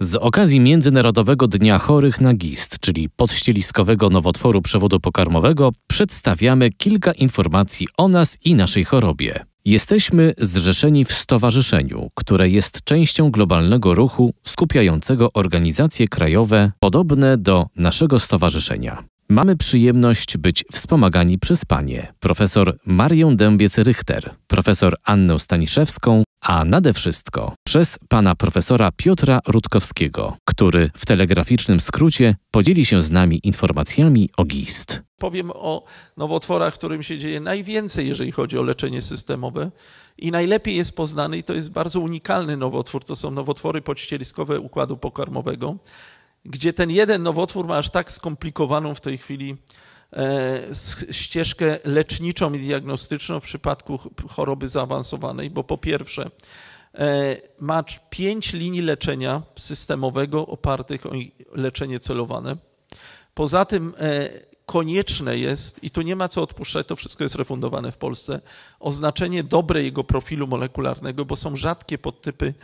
Z okazji Międzynarodowego Dnia Chorych na GIST, czyli podścieliskowego nowotworu przewodu pokarmowego, przedstawiamy kilka informacji o nas i naszej chorobie. Jesteśmy zrzeszeni w stowarzyszeniu, które jest częścią globalnego ruchu skupiającego organizacje krajowe podobne do naszego stowarzyszenia. Mamy przyjemność być wspomagani przez panie profesor Marię Dębiec-Richter, profesor Annę Staniszewską, a nade wszystko przez pana profesora Piotra Rutkowskiego, który w telegraficznym skrócie podzieli się z nami informacjami o GIST. Powiem o nowotworach, którym się dzieje najwięcej, jeżeli chodzi o leczenie systemowe i najlepiej jest poznany i to jest bardzo unikalny nowotwór, to są nowotwory podścieliskowe układu pokarmowego, gdzie ten jeden nowotwór ma aż tak skomplikowaną w tej chwili E, ścieżkę leczniczą i diagnostyczną w przypadku choroby zaawansowanej, bo po pierwsze, e, ma pięć linii leczenia systemowego opartych o leczenie celowane. Poza tym e, konieczne jest, i tu nie ma co odpuszczać, to wszystko jest refundowane w Polsce, oznaczenie dobre jego profilu molekularnego, bo są rzadkie podtypy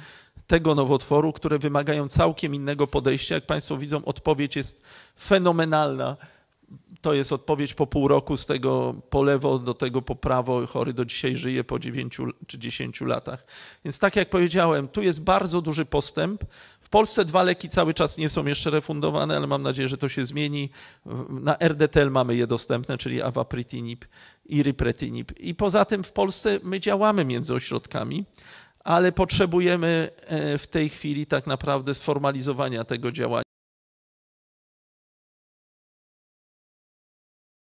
tego nowotworu, które wymagają całkiem innego podejścia. Jak Państwo widzą, odpowiedź jest fenomenalna to jest odpowiedź po pół roku z tego po lewo do tego po prawo. Chory do dzisiaj żyje po 9 czy 10 latach. Więc tak jak powiedziałem, tu jest bardzo duży postęp. W Polsce dwa leki cały czas nie są jeszcze refundowane, ale mam nadzieję, że to się zmieni. Na RDTL mamy je dostępne, czyli avapritinib i ripretinib. I poza tym w Polsce my działamy między ośrodkami, ale potrzebujemy e, w tej chwili tak naprawdę sformalizowania tego działania.